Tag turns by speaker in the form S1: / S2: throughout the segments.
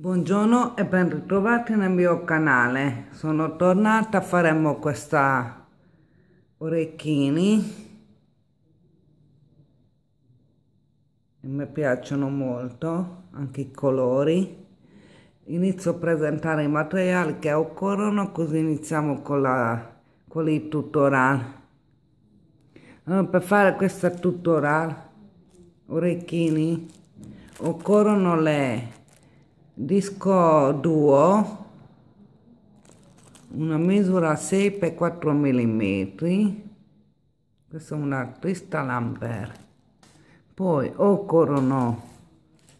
S1: Buongiorno e ben ritrovati nel mio canale. Sono tornata, faremo questa orecchini. E mi piacciono molto, anche i colori. Inizio a presentare i materiali che occorrono, così iniziamo con, la, con i tutorial. Allora, per fare questa tutorial, orecchini, occorrono le disco duo una misura 6 per 4 mm questa è una cristal amber poi occorrono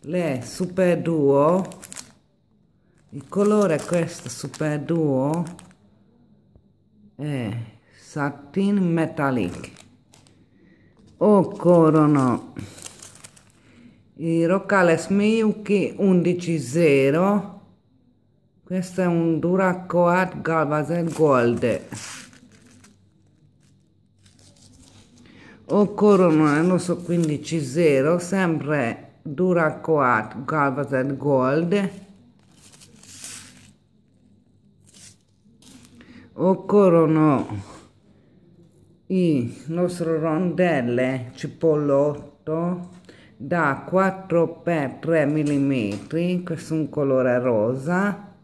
S1: le super duo il colore questo super duo è satin metallic occorrono il Roccales Miyuki 11.0 questo è un Duracoat Galvazel Gold occorrono nel nostro 15.0 0 sempre Duracoat Galvazel Gold occorrono il nostro rondelle cipollotto da 4 x 3 mm questo è un colore rosa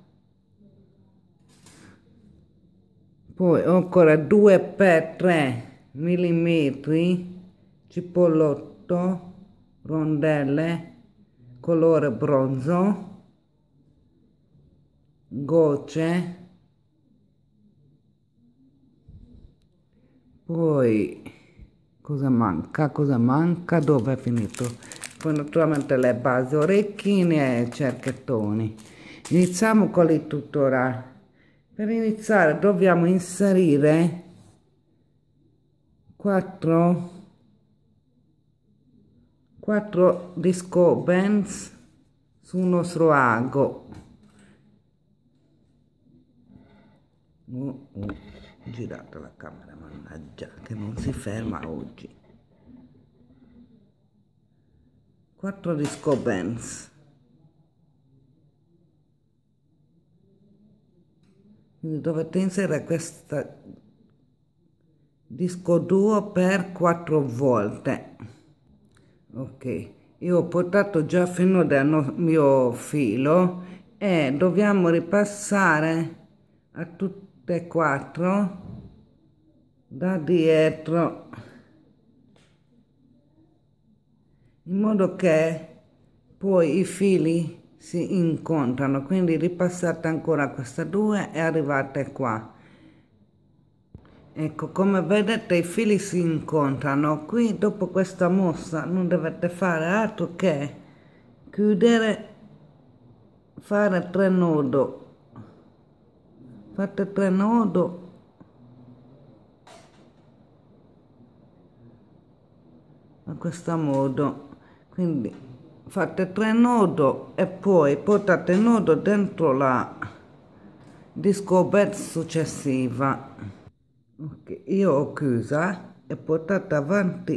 S1: poi ancora 2 x 3 mm cipollotto rondelle colore bronzo gocce poi cosa manca, cosa manca, dove è finito? Poi naturalmente le basi, orecchine e cerchettoni. Iniziamo con il tutorial. Per iniziare dobbiamo inserire 4 4 disco bands sul nostro ago. Uh, uh girato la camera, mannaggia, che non si ferma oggi. 4 disco bands. Quindi dovete inserire questa disco duo per 4 volte. Ok, io ho portato già fino dal mio filo e dobbiamo ripassare a tutti per 4 da dietro in modo che poi i fili si incontrano quindi ripassate ancora queste due e arrivate qua ecco come vedete i fili si incontrano qui dopo questa mossa non dovete fare altro che chiudere fare tre nodo fate tre nodo a questo modo quindi fate tre nodo e poi portate il nodo dentro la discoperta successiva okay, io ho chiusa e portate avanti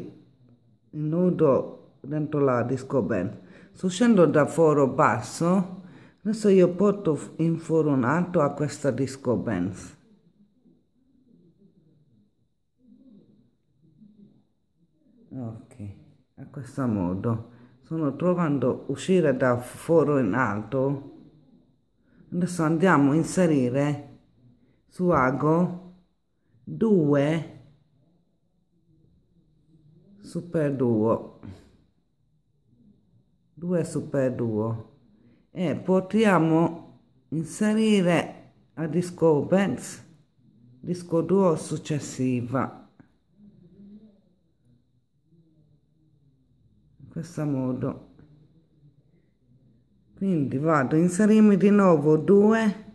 S1: il nodo dentro la discoperta. Suscendo da foro basso Adesso io porto in infortunato a questa disco Benz. Ok, a questo modo sono trovando uscire da foro in alto. Adesso andiamo a inserire su ago 2 super duo 2 super duo e potremo inserire disco discordance disco duro successiva in questo modo quindi vado a inserirmi di nuovo due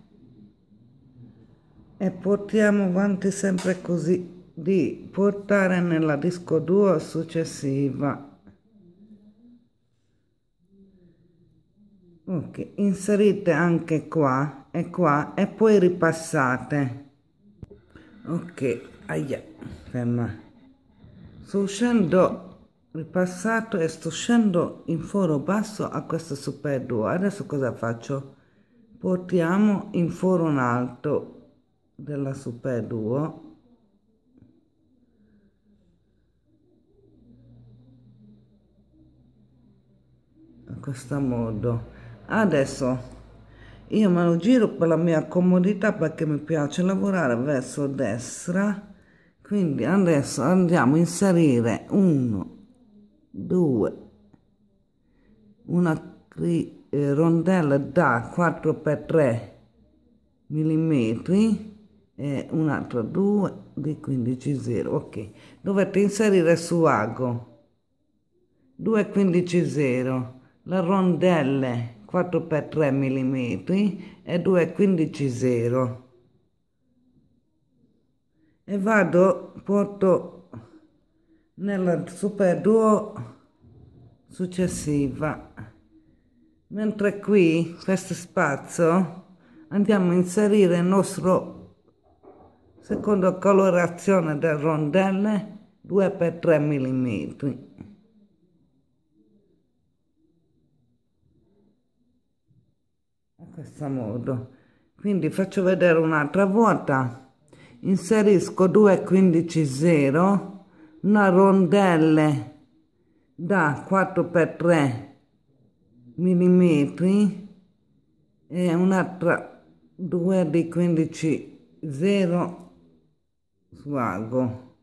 S1: e portiamo avanti sempre così di portare nella disco duro successiva ok inserite anche qua e qua e poi ripassate ok aia ferma sto uscendo ripassato e sto uscendo in foro basso a questo super 2 adesso cosa faccio portiamo in foro in alto della super 2 a questo modo adesso io me lo giro per la mia comodità perché mi piace lavorare verso destra quindi adesso andiamo a inserire 1 2 una eh, rondella da 4 per 3 mm e un'altra 2 di 15 0 ok dovete inserire su ago 2 15 0 la rondelle 4x3 mm e 2 15 0 e vado porto nella super duo successiva mentre qui questo spazio andiamo a inserire il nostro secondo colorazione del rondelle 2 per 3 mm questo modo quindi faccio vedere un'altra volta inserisco 2 15 0 una rondelle da 4 x 3 mm e un'altra 2 di 15 0 svago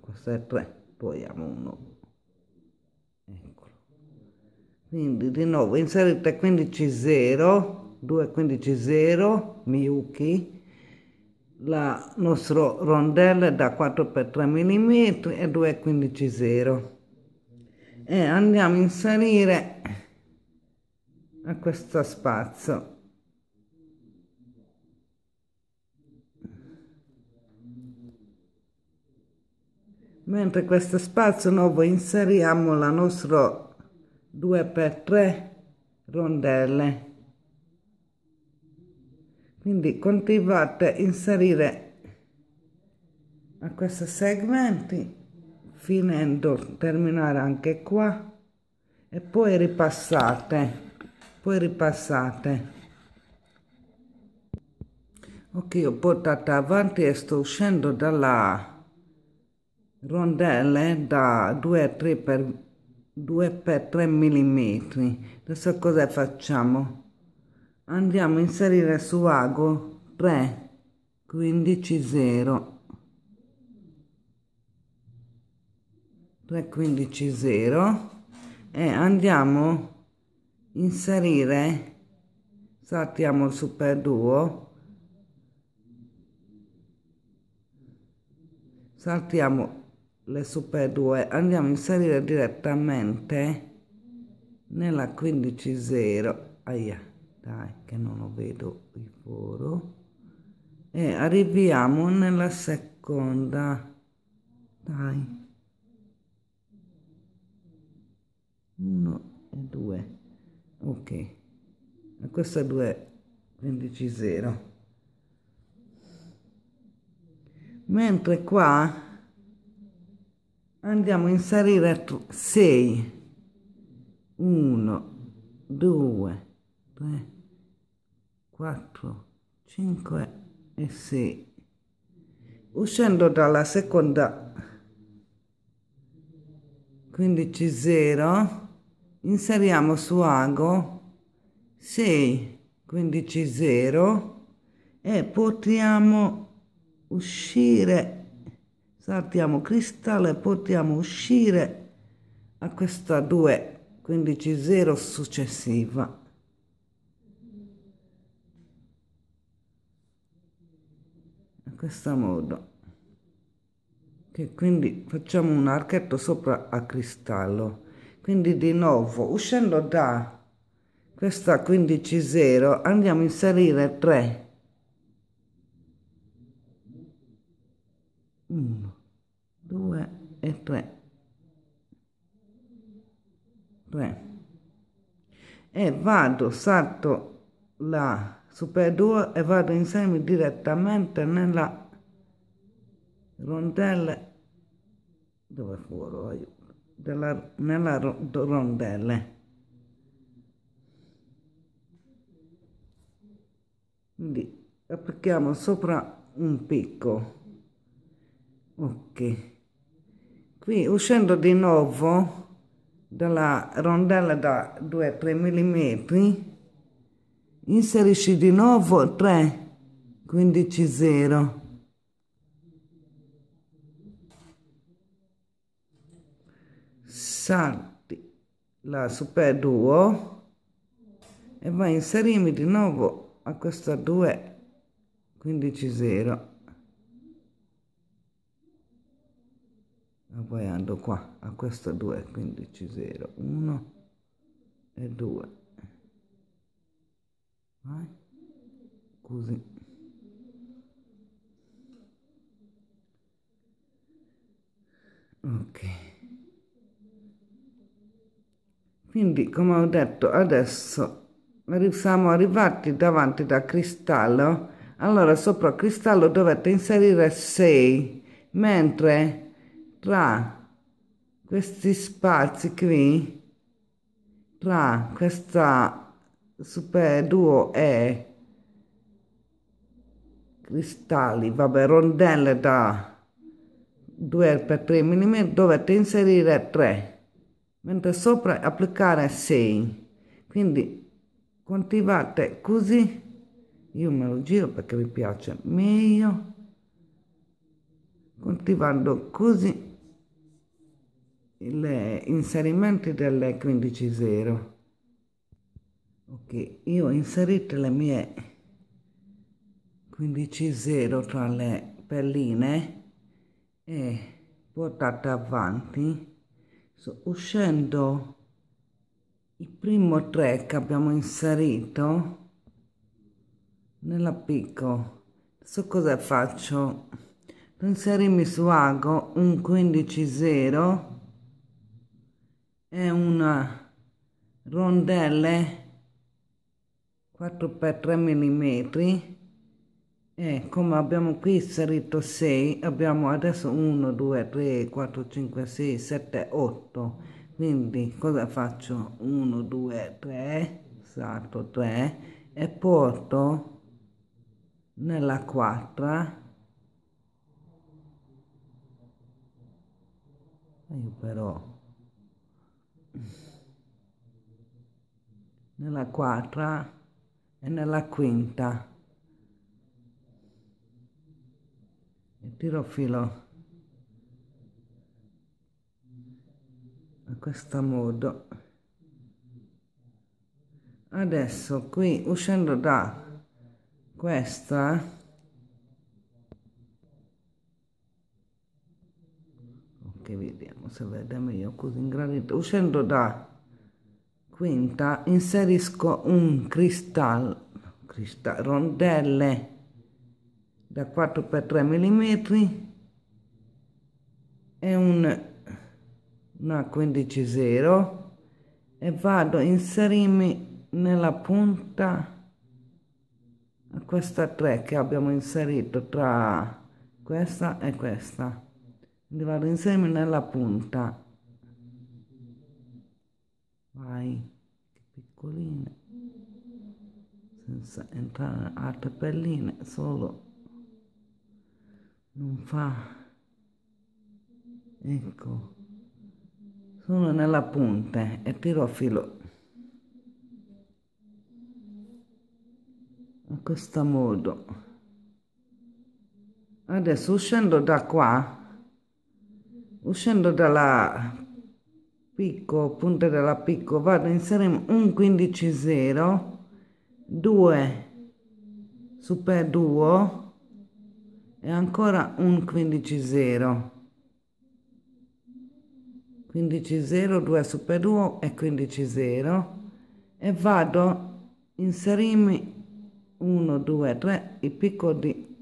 S1: questo è 3 poi abbiamo uno quindi di nuovo inserite 15 0 2.15.0 Miyuki, la nostra rondella è da 4x3 mm e 2.15.0 e andiamo a inserire a questo spazio mentre questo spazio nuovo inseriamo la nostra 2x3 rondelle quindi continuate a inserire a questi segmenti finendo terminare anche qua e poi ripassate poi ripassate ok ho portato avanti e sto uscendo dalla rondelle da 2 a 3 per 2 per 3 mm adesso cosa facciamo andiamo a inserire su ago 3 15 0 3 15 0 e andiamo a inserire saltiamo il super duo saltiamo le super 2 andiamo a inserire direttamente nella 15 0 aia dai che non lo vedo il foro e arriviamo nella seconda dai uno e 2 ok a questa 2 15 0 mentre qua andiamo a inserire 6 1 2 3 4, 5 e 6. Uscendo dalla seconda, quindi 0, inseriamo su ago 6, 15, 0 e potiamo uscire, saltiamo cristallo e potiamo uscire a questa 2, 15, 0 successiva. questo modo che quindi facciamo un archetto sopra a cristallo quindi di nuovo uscendo da questa 15 0 andiamo a inserire 3 1 2 e 3 3 e vado salto la Super 2 e vado in semi direttamente nella rondelle dove fuoro della, nella rondelle quindi applichiamo sopra un picco ok qui uscendo di nuovo dalla rondella da 2-3 mm inserisci di nuovo 3 15 0 salti la super duo e vai a inserirmi di nuovo a questa 2 15 0 e poi ando qua a questa 2 15 0 1 e 2 vai così ok quindi come ho detto adesso siamo arrivati davanti da cristallo allora sopra cristallo dovete inserire 6 mentre tra questi spazi qui tra questa super duo e cristalli, vabbè, rondelle da 2 per 3 mm dovete inserire 3 mentre sopra applicare 6 quindi continuate così io me lo giro perché mi piace meglio continuando così gli inserimenti delle 15 0 ok io ho inserito le mie 15.0 tra le perline e portate avanti so, uscendo il primo 3 che abbiamo inserito nella picco so cosa faccio inserimi su ago un 15.0 e una rondelle 4x3 mm e come abbiamo qui inserito 6 abbiamo adesso 1 2 3 4 5 6 7 8 quindi cosa faccio 1 2 3 salto 3 e porto nella quarta io però nella quarta e nella quinta e tiro filo a questo modo adesso qui uscendo da questa ok vediamo se vede meglio così in granito uscendo da quinta inserisco un cristallo cristal, rondelle da 4 x 3 mm e un, una 15 0 e vado a inserirmi nella punta a questa 3 che abbiamo inserito tra questa e questa quindi vado a inserirmi nella punta vai che piccoline senza entrare a pepelline solo non fa ecco sono nella punta e tiro a filo a questo modo adesso uscendo da qua uscendo dalla picco punta della picco vado inseriamo un 15 0 2 super 2 e ancora un 15 0 15 0 2 super 2 e 15 0 e vado inserimi 1 2 3 il picco di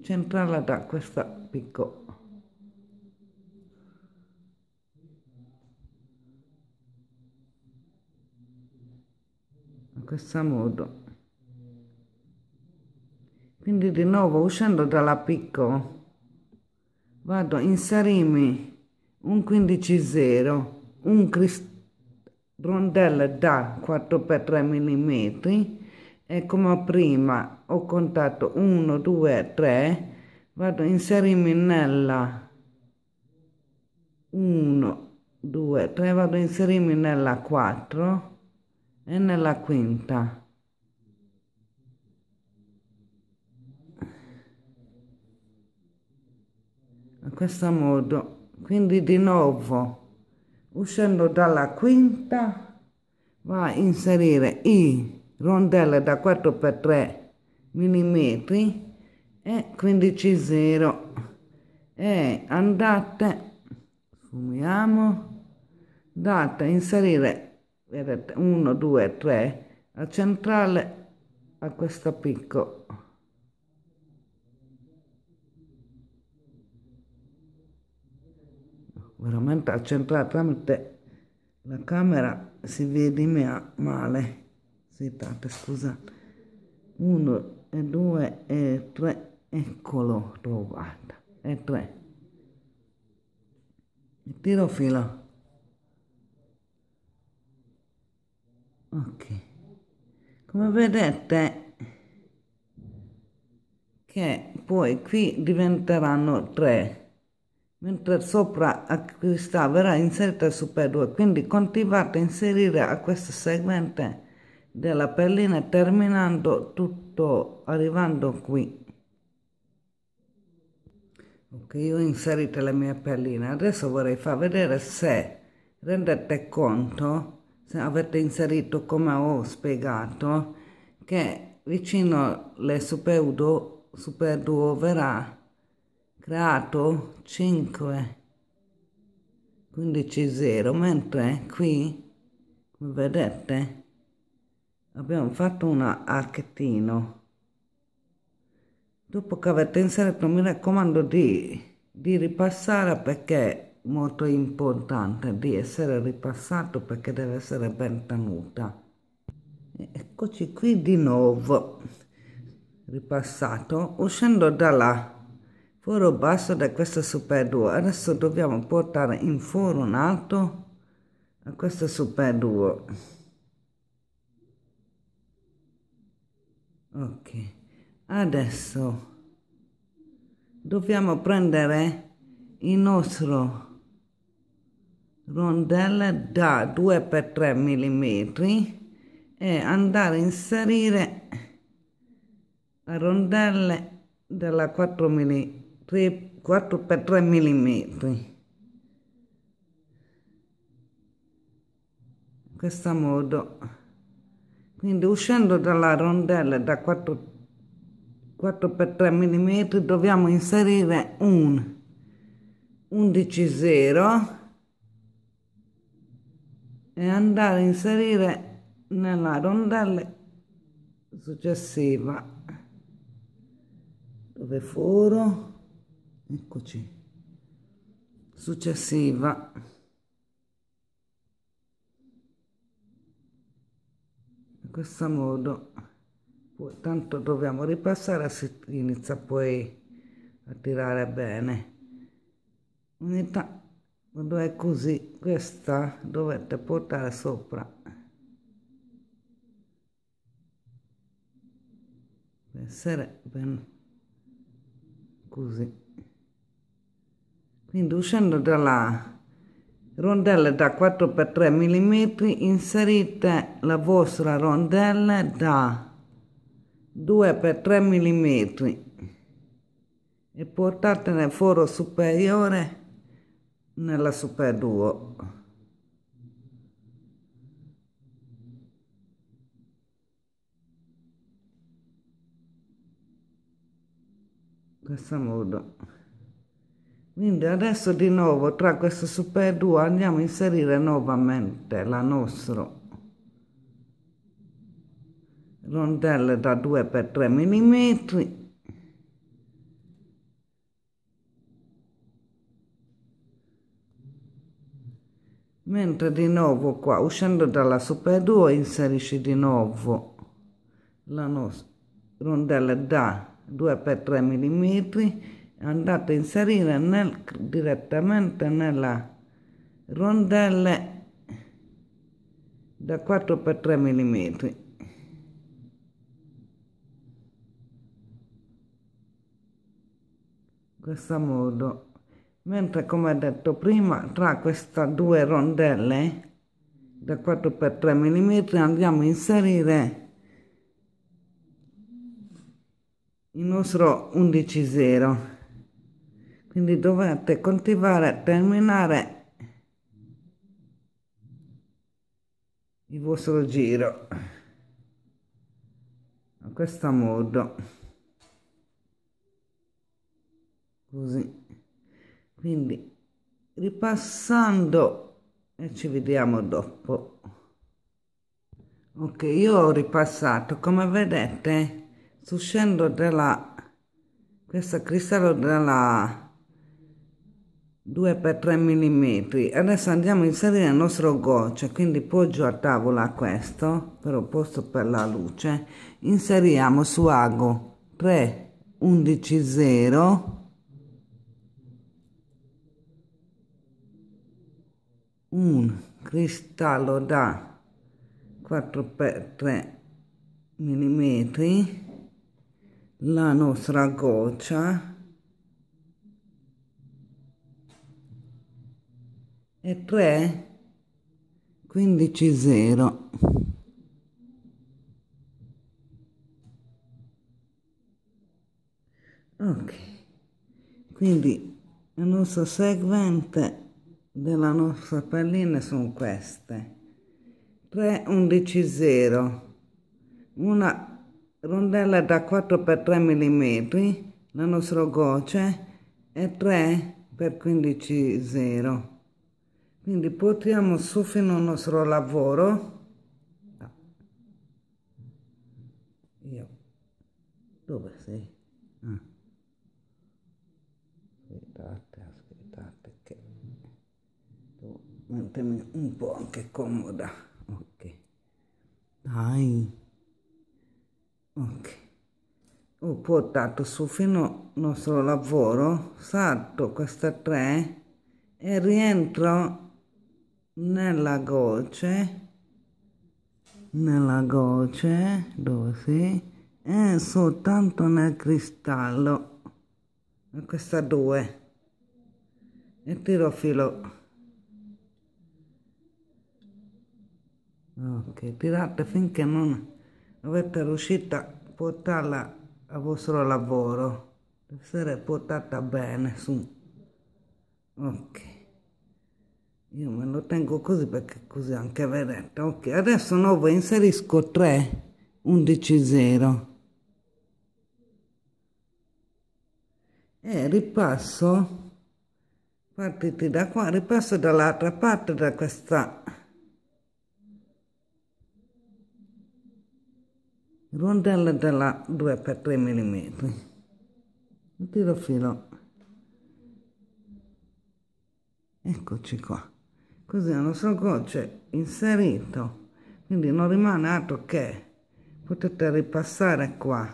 S1: centrale da questa picco questo modo quindi di nuovo uscendo dalla picco vado a inserirmi un 15 0 un rondello da 4 x 3 mm e come prima ho contato 1 2 3 vado a inserirmi nella 1 2 3 vado a inserirmi nella 4 e nella quinta in questo modo quindi di nuovo uscendo dalla quinta va a inserire i rondelle da 4 per 3 mm e 15 0 e andate sfumiamo date a inserire vedete, 1, 2, 3, la centrale a questo picco. Veramente al centrale tramite la camera si vede male. Sitate, scusa. 1 e 2 e 3, eccolo, trovata. E 3. Tiro filo. ok come vedete che poi qui diventeranno 3 mentre sopra a questa verrà inserita su per 2 quindi continuate a inserire a questo seguente della perlina terminando tutto arrivando qui ok io ho inserito la mia perlina adesso vorrei far vedere se rendete conto avete inserito come ho spiegato, che vicino le superduo, superduo verrà creato 5, 15, 0, mentre qui, come vedete, abbiamo fatto un archettino. Dopo che avete inserito mi raccomando di, di ripassare perché molto importante di essere ripassato perché deve essere ben tenuta. Eccoci qui di nuovo, ripassato, uscendo da foro basso da questo super 2. Adesso dobbiamo portare in foro un alto a questo super 2. Ok, adesso dobbiamo prendere il nostro rondelle da 2 per 3 mm e andare a inserire la rondelle della 4 mm 4 per 3 mm in questo modo quindi uscendo dalla rondella da 4 4 per 3 mm dobbiamo inserire un 11 e andare a inserire nella rondelle successiva dove foro eccoci successiva in questo modo poi, tanto dobbiamo ripassare si inizia poi a tirare bene unità quando è così questa dovete portare sopra essere ben così quindi uscendo dalla rondelle da 4 x 3 mm inserite la vostra rondella da 2 x 3 mm e portate nel foro superiore nella super duo questo modo quindi adesso di nuovo tra questo super duo andiamo a inserire nuovamente la nostra rondelle da 2 per 3 mm mentre di nuovo qua uscendo dalla super 2 inserisci di nuovo la nostra rondella da 2 per 3 mm andate a inserire nel, direttamente nella rondelle da 4 per 3 mm questo modo mentre come detto prima tra queste due rondelle da 4x3 mm andiamo a inserire il nostro 11-0 quindi dovete coltivare terminare il vostro giro a questo modo così quindi ripassando e ci vediamo dopo ok io ho ripassato come vedete sto uscendo dalla questa cristallo della 2x3 mm adesso andiamo a inserire il nostro goccia quindi poggio a tavola questo però posto per la luce inseriamo su ago 3 11 0 un cristallo da 4x3 mm la nostra goccia e 3 15 0 ok quindi la nostra seguente della nostra pallina sono queste 3 11 0 una rondella da 4 x 3 mm la nostra goce e 3 per 15 0 quindi portiamo su fino al nostro lavoro io dove sei? Ah. un po' anche comoda ok dai ok ho portato su fino al nostro lavoro salto questa 3 e rientro nella goce nella goce dove si e soltanto nel cristallo questa 2 e tiro filo che tirate finché non avete riuscito a portarla al vostro lavoro deve essere portata bene su ok io me lo tengo così perché così anche vedete ok adesso nuovo inserisco 3 11 0 e ripasso partiti da qua ripasso dall'altra parte da questa rondella della 2x3 mm lo tiro filo eccoci qua così il nostro goccio è inserito quindi non rimane altro che potete ripassare qua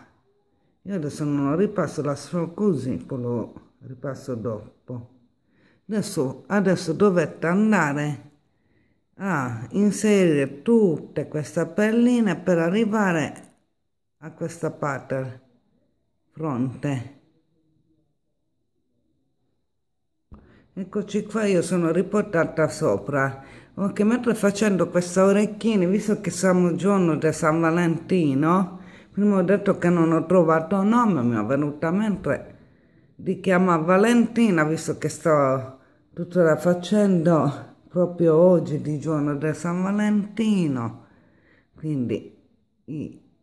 S1: io adesso non lo ripasso lascio così poi lo ripasso dopo adesso, adesso dovete andare a inserire tutte queste perline per arrivare a questa parte fronte eccoci qua io sono riportata sopra ok mentre facendo questa orecchina visto che siamo giorno di San Valentino prima ho detto che non ho trovato nome mi è venuta mentre di chiama Valentina visto che sto tuttora facendo proprio oggi di giorno di San Valentino quindi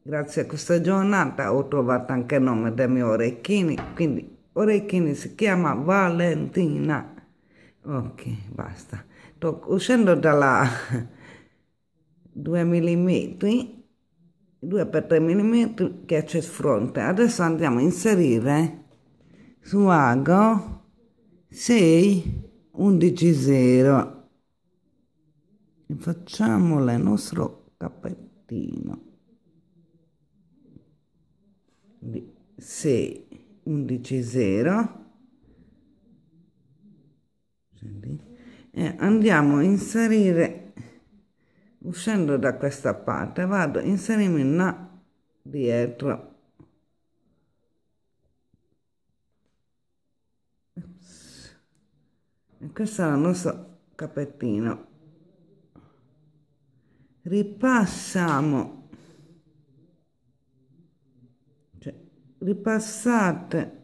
S1: Grazie a questa giornata ho trovato anche il nome dei miei orecchini, quindi orecchini si chiama Valentina. Ok, basta. Sto uscendo dalla 2 mm 2 x 3 mm che c'è fronte adesso andiamo a inserire su ago 6 11 0 e facciamo il nostro cappettino 6 11 0 e andiamo a inserire uscendo da questa parte vado a inserirmi una dietro e questo è il nostro capettino ripassiamo ripassate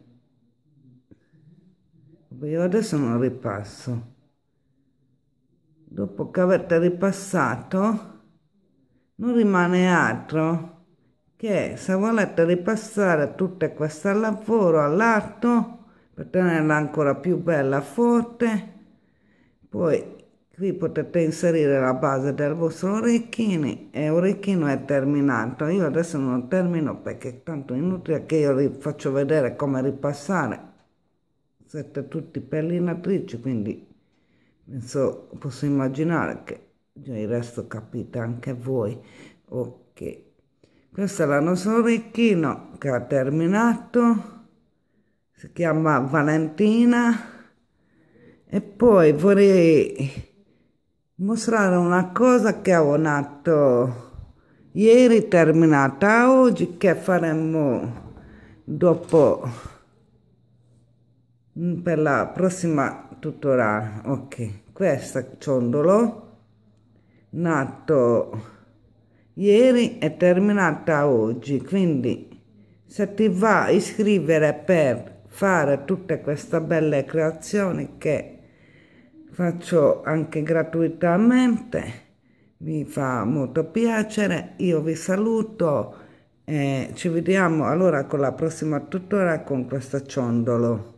S1: io adesso non ripasso dopo che avete ripassato non rimane altro che se volete ripassare tutto questo lavoro all'alto per tenerla ancora più bella forte poi Qui potete inserire la base del vostro orecchino e orecchino è terminato. Io adesso non termino perché tanto è inutile che io vi faccio vedere come ripassare. Siete tutti pellinatrici quindi penso posso immaginare che già il resto capite anche voi. Ok, questo è il nostro orecchino che ha terminato. Si chiama Valentina. E poi vorrei mostrare una cosa che ho nato ieri terminata oggi che faremo dopo mm, per la prossima tutorial ok questa ciondolo nato ieri è terminata oggi quindi se ti va a iscrivere per fare tutte queste belle creazioni che faccio anche gratuitamente, mi fa molto piacere, io vi saluto e ci vediamo allora con la prossima tuttora con questo ciondolo.